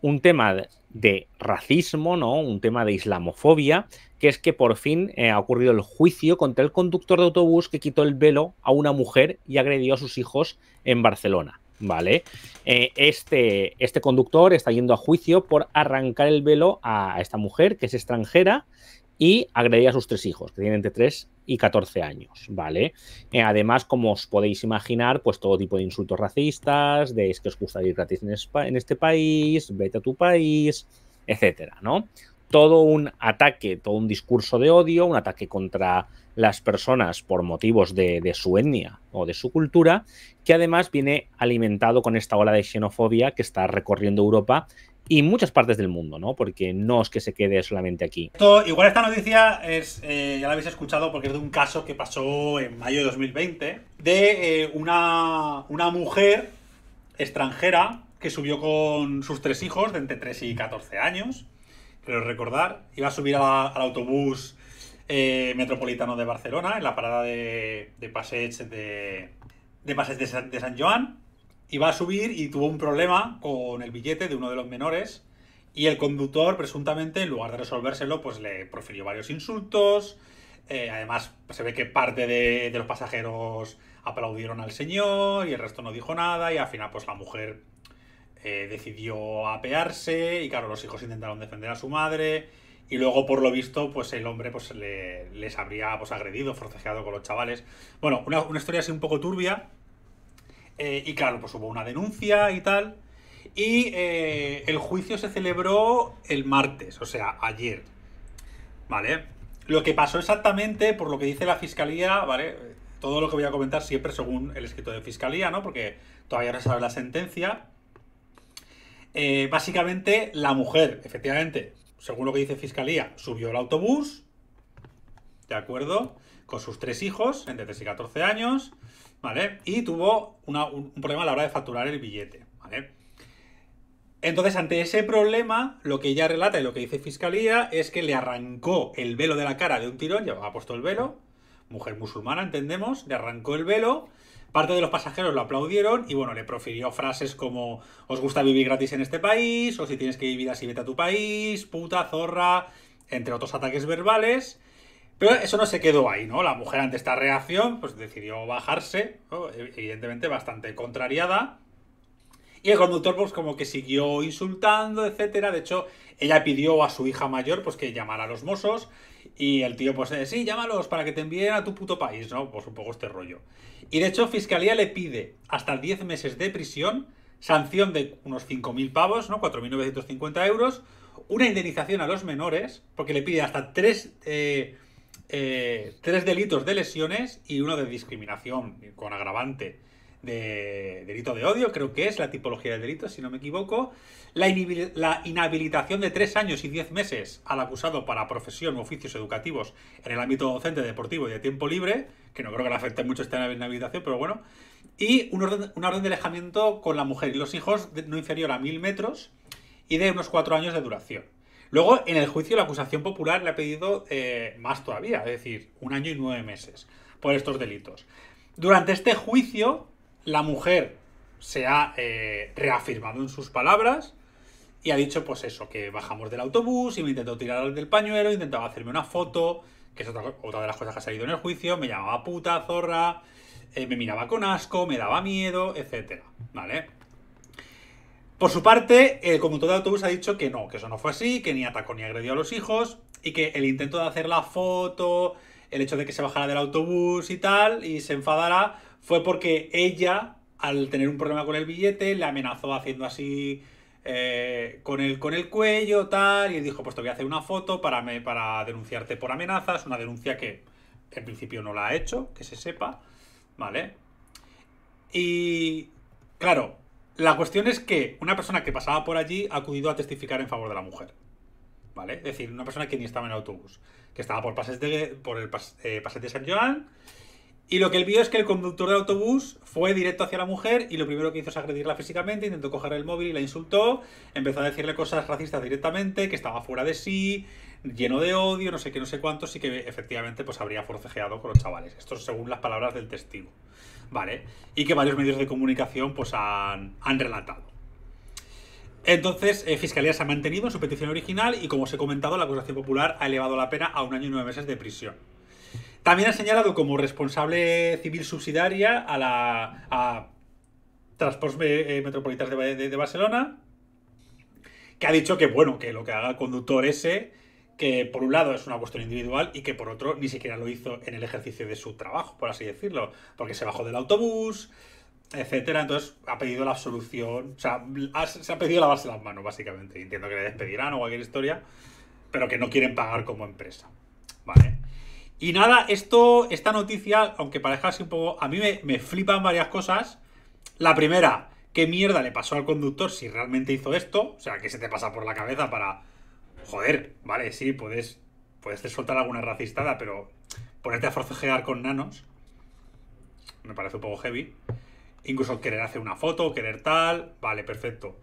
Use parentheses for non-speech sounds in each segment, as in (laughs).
un tema de racismo, ¿no? Un tema de islamofobia, que es que por fin eh, ha ocurrido el juicio contra el conductor de autobús que quitó el velo a una mujer y agredió a sus hijos en Barcelona. ¿Vale? Eh, este, este conductor está yendo a juicio por arrancar el velo a esta mujer que es extranjera y agredía a sus tres hijos, que tienen entre 3 y 14 años, ¿vale? Eh, además, como os podéis imaginar, pues todo tipo de insultos racistas, de que os gusta ir gratis en, este país, vete a tu país, etcétera, ¿no? Todo un ataque, todo un discurso de odio, un ataque contra las personas por motivos de, de su etnia o de su cultura, que además viene alimentado con esta ola de xenofobia que está recorriendo Europa y muchas partes del mundo, ¿no? Porque no es que se quede solamente aquí. igual esta noticia es, eh, ya la habéis escuchado porque es de un caso que pasó en mayo de 2020 de eh, una, una mujer extranjera que subió con sus tres hijos de entre 3 y 14 años, creo recordar, iba a subir al autobús eh, metropolitano de Barcelona en la parada de, de Passeig de, de, de de San Joan iba a subir y tuvo un problema con el billete de uno de los menores y el conductor presuntamente en lugar de resolvérselo pues le profirió varios insultos, eh, además se ve que parte de, los pasajeros aplaudieron al señor y el resto no dijo nada y al final pues la mujer eh, decidió apearse y claro los hijos intentaron defender a su madre y luego por lo visto pues el hombre pues les habría pues agredido, forcejeado con los chavales. Bueno, una, una historia así un poco turbia eh, y claro, pues hubo una denuncia y tal. Y eh, el juicio se celebró el martes, o sea, ayer. ¿Vale? Lo que pasó exactamente, por lo que dice la fiscalía, ¿vale? Todo lo que voy a comentar siempre según el escrito de fiscalía, ¿no? Porque todavía no se sabe la sentencia. Eh, básicamente, la mujer, efectivamente, según lo que dice fiscalía, subió al autobús, ¿de acuerdo? Con sus tres hijos, entre 3 y 14 años. Y tuvo un, problema a la hora de facturar el billete, Entonces, ante ese problema, lo que ella relata y lo que dice Fiscalía es que le arrancó el velo de la cara de un tirón, llevaba puesto el velo, mujer musulmana, entendemos, le arrancó el velo, parte de los pasajeros lo aplaudieron y bueno, le profirió frases como os gusta vivir gratis en este país, o si tienes que vivir así vete a tu país, puta, zorra, entre otros ataques verbales. Pero eso no se quedó ahí, ¿no? La mujer ante esta reacción, pues decidió bajarse, e-, evidentemente bastante contrariada. Y el conductor, pues como que siguió insultando, etcétera. De hecho, ella pidió a su hija mayor, pues que llamara a los mozos. Y el tío, pues, eh, sí, llámalos para que te envíen a tu puto país, ¿no? Pues un poco este rollo. Y de hecho, Fiscalía le pide hasta 10 meses de prisión, sanción de unos 5.000 pavos, ¿no? 4.950 euros, una indemnización a los menores, porque le pide hasta 3... Eh, tres delitos de lesiones y uno de discriminación con agravante de delito de odio, creo que es la tipología del delito, si no me equivoco. La, inhabilitación de tres años y diez meses al acusado para profesión u oficios educativos en el ámbito docente, deportivo y de tiempo libre, que no creo que le afecte mucho esta inhabilitación, pero bueno. Y un orden, una orden de alejamiento con la mujer y los hijos no inferior a mil metros y de unos cuatro años de duración. Luego, en el juicio, la acusación popular le ha pedido eh, más todavía, es decir, un año y nueve meses por estos delitos. Durante este juicio, la mujer se ha eh, reafirmado en sus palabras y ha dicho, pues eso, que bajamos del autobús y me intentó tirar del pañuelo, intentaba hacerme una foto, que es otra, de las cosas que ha salido en el juicio, me llamaba puta, zorra, eh, me miraba con asco, me daba miedo, etc. ¿Vale? Por su parte, el conductor de autobús ha dicho que no, que eso no fue así, que ni atacó ni agredió a los hijos y que el intento de hacer la foto, el hecho de que se bajara del autobús y tal y se enfadara fue porque ella, al tener un problema con el billete, le amenazó haciendo así eh, con, el, con el cuello, tal, y dijo, pues te voy a hacer una foto para, para denunciarte por amenazas, una denuncia que en principio no la ha hecho, que se sepa, ¿vale? Y claro, la cuestión es que una persona que pasaba por allí ha acudido a testificar en favor de la mujer. ¿Vale? Es decir, una persona que ni estaba en el autobús, que estaba por, pases por el eh, pase de San Joan. Y lo que él vio es que el conductor del autobús fue directo hacia la mujer y lo primero que hizo es agredirla físicamente, intentó coger el móvil y la insultó, empezó a decirle cosas racistas directamente, que estaba fuera de sí, lleno de odio, no sé qué, no sé cuánto, sí que efectivamente pues habría forcejeado con los chavales. Esto según las palabras del testigo. ¿Vale? Y que varios medios de comunicación pues han, han relatado. Entonces, eh, Fiscalía se ha mantenido en su petición original y como os he comentado, la acusación popular ha elevado la pena a un año y nueve meses de prisión. También ha señalado como responsable civil subsidiaria a la a Transportes eh, de, de Barcelona, que ha dicho que, bueno, que lo que haga el conductor ese que por un lado es una cuestión individual y que por otro ni siquiera lo hizo en el ejercicio de su trabajo, por así decirlo, porque se bajó del autobús, etcétera. Entonces ha pedido la solución, o sea, se ha pedido lavarse las manos, básicamente. Entiendo que le despedirán o cualquier historia, pero que no quieren pagar como empresa. Vale. Y nada, esto, esta noticia, aunque parezca así un poco, a mí me, me flipan varias cosas. La primera, ¿qué mierda le pasó al conductor si realmente hizo esto? O sea, ¿qué se te pasa por la cabeza para joder, vale, sí, puedes, puedes soltar alguna racistada, pero ponerte a forcejear con nanos me parece un poco heavy. Incluso querer hacer una foto, querer tal, vale, perfecto.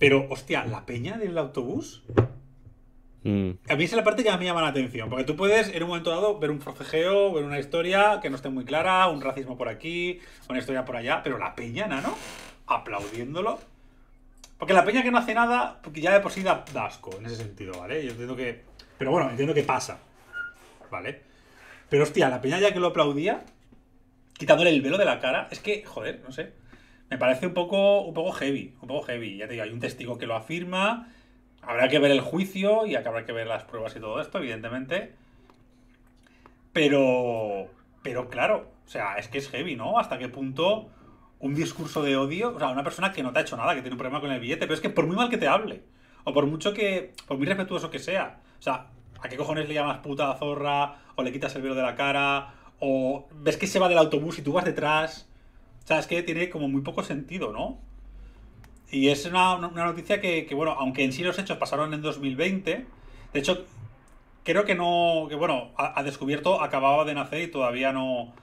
Pero, hostia, la peña del autobús. Mm. A mí es la parte que a mí llama la atención, porque tú puedes en un momento dado ver un forcejeo, ver una historia que no esté muy clara, un racismo por aquí, una historia por allá, pero la peña, nano, aplaudiéndolo. Porque la peña que no hace nada, porque ya de por sí da, asco en ese sentido, ¿vale? Yo entiendo que. Pero bueno, entiendo que pasa. ¿Vale? Pero hostia, la peña ya que lo aplaudía, quitándole el velo de la cara, es que, joder, no sé. Me parece un poco, un poco heavy, un poco heavy. Ya te digo, hay un testigo que lo afirma, habrá que ver el juicio y habrá que ver las pruebas y todo esto, evidentemente. Pero, pero claro, o sea, es que es heavy, ¿no? Hasta qué punto un discurso de odio, o sea, una persona que no te ha hecho nada, que tiene un problema con el billete, pero es que por muy mal que te hable, o por mucho que, por muy respetuoso que sea, o sea, ¿a qué cojones le llamas puta zorra? ¿O le quitas el velo de la cara? ¿O ves que se va del autobús y tú vas detrás? O sea, es que tiene como muy poco sentido, ¿no? Y es una, noticia que, bueno, aunque en sí los hechos pasaron en 2020, de hecho, creo que no, que bueno, ha descubierto, acababa de nacer y todavía no,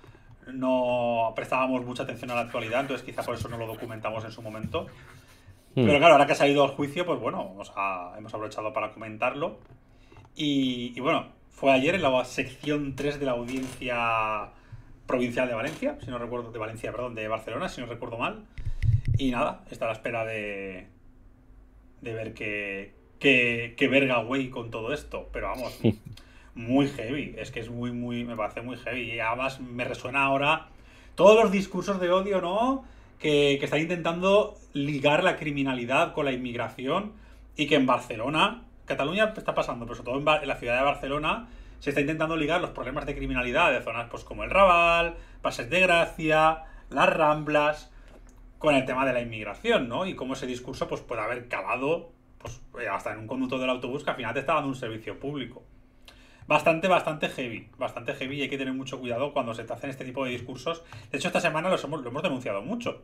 no prestábamos mucha atención a la actualidad, entonces quizá por eso no lo documentamos en su momento. Hmm. Pero claro, ahora que ha salido al juicio, pues bueno, hemos, aprovechado para comentarlo. Y, bueno, fue ayer en la sección 3 de la audiencia provincial de Valencia, si no recuerdo, de Valencia, perdón, de Barcelona, si no recuerdo mal. Y nada, está a la espera de, de ver qué verga, güey, con todo esto. Pero vamos. Hmm muy heavy. Es que es muy, muy, me parece muy heavy. Y además me resuena ahora todos los discursos de odio, ¿no? Que, que están intentando ligar la criminalidad con la inmigración y que en Barcelona, Cataluña está pasando, pero sobre todo en, la ciudad de Barcelona, se está intentando ligar los problemas de criminalidad de zonas pues, como el Raval, Pases de Gracia, las Ramblas, con el tema de la inmigración, ¿no? Y cómo ese discurso pues, puede haber cavado, pues, hasta en un conducto del autobús que al final te está dando un servicio público bastante, bastante heavy. Bastante heavy y hay que tener mucho cuidado cuando se te hacen este tipo de discursos. De hecho, esta semana lo hemos, lo hemos denunciado mucho.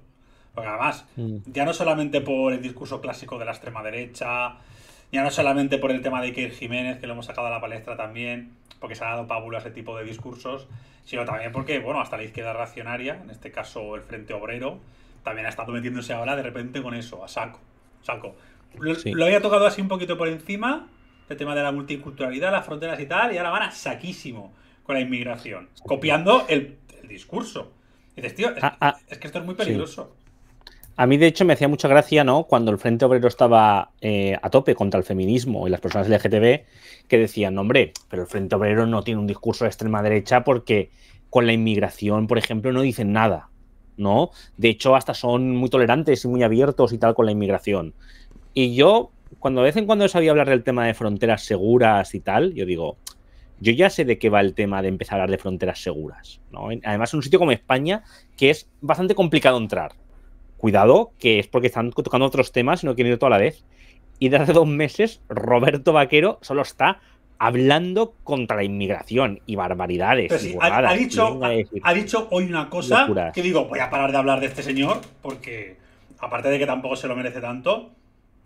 Porque además, mm. ya no solamente por el discurso clásico de la extrema derecha, ya no solamente por el tema de Iker Jiménez, que lo hemos sacado a la palestra también, porque se ha dado pábulo a ese tipo de discursos, sino también porque, bueno, hasta la izquierda racionaria, en este caso el Frente Obrero, también ha estado metiéndose ahora de repente con eso, a saco. saco. lo había tocado así un poquito por encima, el este tema de la multiculturalidad, las fronteras y tal, y ahora van a saquísimo con la inmigración, copiando el, discurso. dices, tío, ah, ah, es, que esto es muy peligroso. A mí, de hecho, me hacía mucha gracia, ¿no? Cuando el Frente Obrero estaba eh, a tope contra el feminismo y las personas LGTB, que decían, hombre, pero el Frente Obrero no tiene un discurso de extrema derecha porque con la inmigración, por ejemplo, no dicen nada, ¿no? De hecho, hasta son muy tolerantes y muy abiertos y tal con la inmigración. Y yo cuando de vez en cuando yo había hablar del tema de fronteras seguras y tal, yo digo, yo ya sé de qué va el tema de empezar a hablar de fronteras seguras. ¿no? Además, en un sitio como España, que es bastante complicado entrar. Cuidado, que es porque están tocando otros temas y no quieren ir toda la vez. Y desde hace dos meses, Roberto Vaquero solo está hablando contra la inmigración y barbaridades. ha, dicho, hoy una cosa que digo, voy a parar de hablar de este señor, porque aparte de que tampoco se lo merece tanto,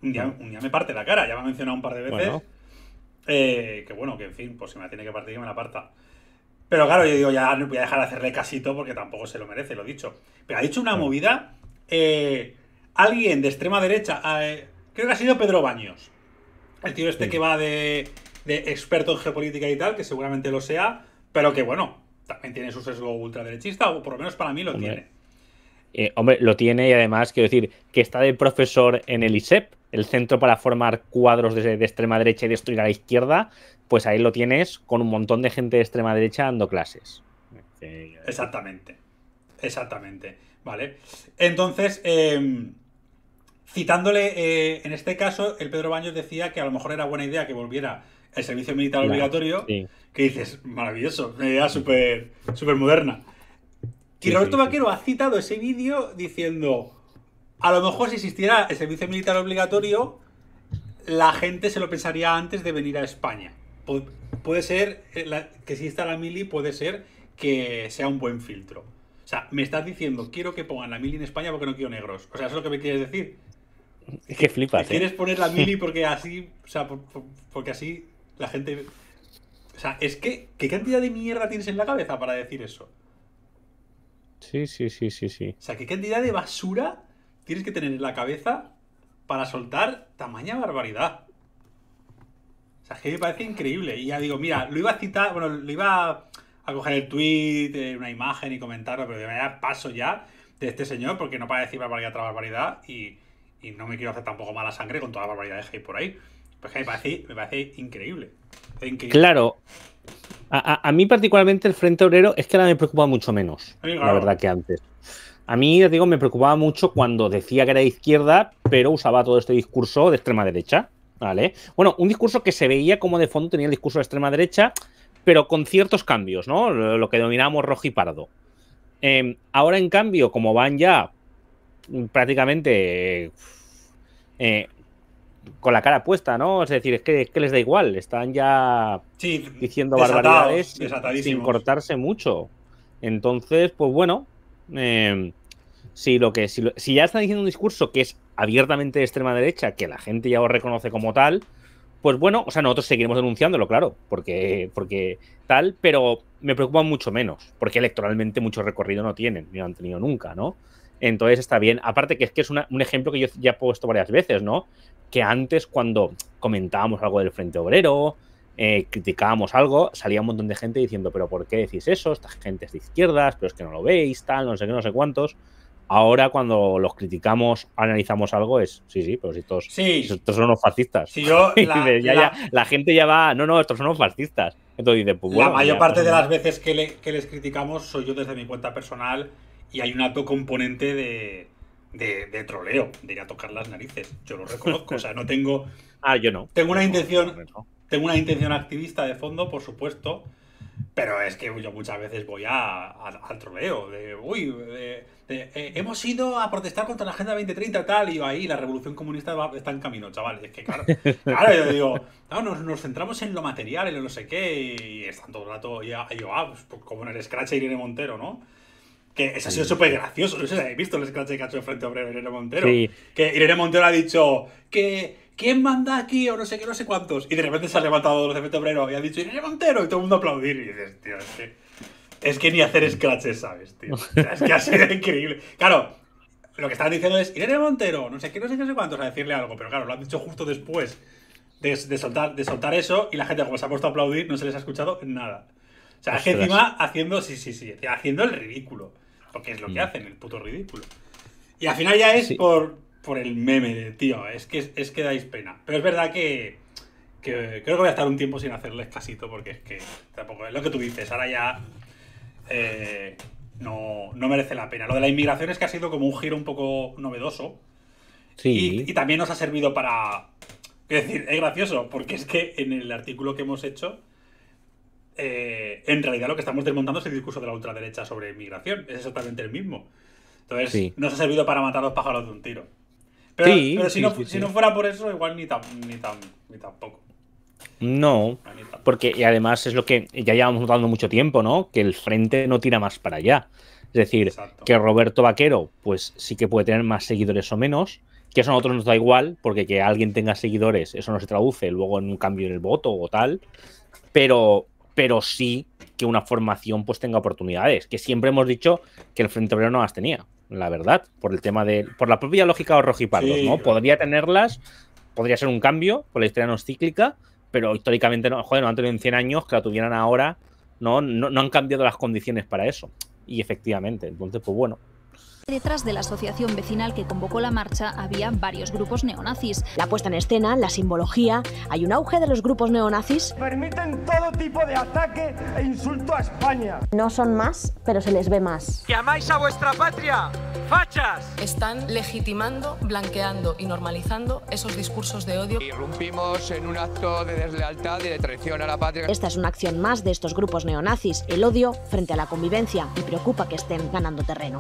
un día, me parte la cara, ya me ha mencionado un par de veces. Eh, que bueno, que en fin, pues si me la tiene que partir, que me la parta. Pero claro, yo digo, ya no voy a dejar de hacerle casito porque tampoco se lo merece, lo he dicho. Pero ha dicho una movida. Eh, alguien de extrema derecha, eh, creo que ha sido Pedro Baños. El tío este que va de, experto en geopolítica y tal, que seguramente lo sea, pero que bueno, también tiene su sesgo ultraderechista, o por lo menos para mí lo tiene. Eh, hombre, lo tiene y además quiero decir que está de profesor en el ISEP, el centro para formar cuadros de, extrema derecha y destruir a la izquierda, pues ahí lo tienes con un montón de gente de extrema derecha dando clases. Exactamente, exactamente. Vale. Entonces, em, citándole, eh, en este caso, el Pedro Baños decía que a lo mejor era buena idea que volviera el servicio militar obligatorio, que dices, maravilloso, una idea súper moderna. Y Roberto Vaquero ha citado ese vídeo diciendo, a lo mejor si existiera el servicio militar obligatorio, la gente se lo pensaría antes de venir a España. puede ser, eh, Que que está la mili, puede ser que sea un buen filtro. O sea, me estás diciendo, quiero que pongan la mili en España porque no quiero negros. O sea, eso es lo que me quieres decir. Es que flipas. ¿eh? Quieres poner la mili (laughs) porque así, o sea, porque así la gente... O sea, es que, ¿qué cantidad de mierda tienes en la cabeza para decir eso? Sí, sí, sí, sí, sí. O sea, ¿qué cantidad de basura tienes que tener en la cabeza para soltar tamaña barbaridad? O sea, que me parece increíble. Y ya digo, mira, lo iba a citar, bueno, lo iba a coger el tweet, eh, una imagen y comentarlo, pero de manera paso ya de este señor porque no para decir barbaridad tras barbaridad y, no me quiero hacer tampoco mala sangre con toda la barbaridad de hate por ahí. Pues que me parece, increíble. Claro, a, mí particularmente el Frente Obrero es que ahora me preocupa mucho menos, la verdad que antes. A mí, ya digo, me preocupaba mucho cuando decía que era de izquierda, pero usaba todo este discurso de extrema derecha, ¿vale? Bueno, un discurso que se veía como de fondo tenía el discurso de extrema derecha, pero con ciertos cambios, ¿no? Lo que denominábamos rojo y pardo. Em, ahora, en cambio, como van ya prácticamente eh, con la cara puesta, ¿no? Es decir, es que, les da igual, están ya diciendo barbaridades sin cortarse mucho. Entonces, pues bueno, eh, si, lo que, si, ya están diciendo un discurso que es abiertamente de extrema derecha, que la gente ya lo reconoce como tal, pues bueno, o sea, nosotros seguiremos denunciándolo, claro, porque, porque tal, pero me preocupa mucho menos, porque electoralmente mucho recorrido no tienen, ni lo han tenido nunca, ¿no? Entonces está bien. Aparte que es que es un ejemplo que yo ya he puesto varias veces, ¿no? que antes cuando comentábamos algo del Frente Obrero, eh, criticábamos algo, salía un montón de gente diciendo, pero ¿por qué decís eso? Estas gentes de izquierdas, pero es que no lo veis, tal, no sé qué, no sé cuántos. Ahora cuando los criticamos, analizamos algo, es, sí, sí, pero estos, son unos fascistas. Si yo, (laughs) la, ya, Ya, la, gente ya va, no, no, estos son unos fascistas. Entonces pues, bueno, la mayor parte de las veces que les criticamos soy yo desde mi cuenta personal y hay un alto componente de, de, troleo, de ir a tocar las narices. Yo lo reconozco. O sea, no tengo. (laughs) ah, yo no. Tengo una intención. Tengo una intención activista de fondo, por supuesto. Pero es que yo muchas veces voy a, al troleo. De, uy, de, eh, hemos ido a protestar contra la Agenda 2030 tal. Y ahí la revolución comunista está en camino, Chavales, Es que claro, (laughs) claro yo digo, nos, centramos en lo material, en lo no sé qué. Y están todo el rato Y yo, ah, pues, pues como en el Scratch Irene Montero, ¿no? Que eso ha sido súper gracioso. No sé si habéis visto el scratch que ha hecho frente Obrero Irene Montero. Que Irene Montero ha dicho que ¿quién manda aquí? O no sé qué, no sé cuántos. Y de repente se ha levantado los de frente Obrero y ha dicho Irene Montero y todo el mundo aplaudir. Y dices, tío, es que, es que ni hacer scratches sabes, tío. O sea, es que ha sido (laughs) increíble. Claro, lo que están diciendo es Irene Montero, no sé qué, no sé qué, no sé cuántos, a decirle algo. Pero claro, lo han dicho justo después de, de soltar, de soltar eso y la gente, como se ha puesto a aplaudir, no se les ha escuchado nada. O sea, es encima haciendo, sí, sí, sí, haciendo el ridículo. Porque es lo que mm. hacen, el puto ridículo. Y al final ya es por, el meme de, tío, es que, es que dais pena. Pero es verdad que, creo que voy a estar un tiempo sin hacerles casito porque es que tampoco es lo que tú dices. Ahora ya eh, no, no, merece la pena. Lo de la inmigración es que ha sido como un giro un poco novedoso. Y, y también nos ha servido para... Es decir, es gracioso porque es que en el artículo que hemos hecho eh, en realidad lo que estamos desmontando es el discurso de la ultraderecha sobre inmigración. Es exactamente el mismo. Entonces, no nos ha servido para matar a los pájaros de un tiro. Pero, si, no, fuera por eso, igual ni, ni, tampoco. No, ah, porque y además es lo que ya llevamos notando mucho tiempo, ¿no? Que el frente no tira más para allá. Es decir, que Roberto Vaquero, pues sí que puede tener más seguidores o menos, que eso a nosotros nos da igual, porque que alguien tenga seguidores, eso no se traduce luego en un cambio en el voto o tal, pero pero sí que una formación pues tenga oportunidades, que siempre hemos dicho que el Frente Obrero no las tenía, la verdad, por el tema de, por la propia lógica de los ¿no? Podría tenerlas, podría ser un cambio, por la historia no cíclica, pero históricamente no, joder, no han tenido en 100 años que la tuvieran ahora, No, no han cambiado las condiciones para eso. Y efectivamente, entonces, pues bueno, Detrás de la asociación vecinal que convocó la marcha había varios grupos neonazis. La puesta en escena, la simbología, hay un auge de los grupos neonazis. Permiten todo tipo de ataque e insulto a España. No son más, pero se les ve más. ¡Llamáis a vuestra patria! ¡Fachas! Están legitimando, blanqueando y normalizando esos discursos de odio. Irrumpimos en un acto de deslealtad y de traición a la patria. Esta es una acción más de estos grupos neonazis, el odio frente a la convivencia, y preocupa que estén ganando terreno.